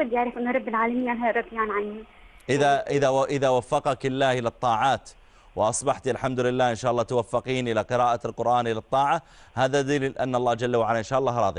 الطفل يعرف أن رب العالمين أنها يعني ربيان يعني عني إذا, إذا, إذا وفقك الله للطاعات وأصبحت الحمد لله إن شاء الله توفقين إلى قراءة القرآن إلى الطاعة هذا دليل أن الله جل وعلا إن شاء الله راضي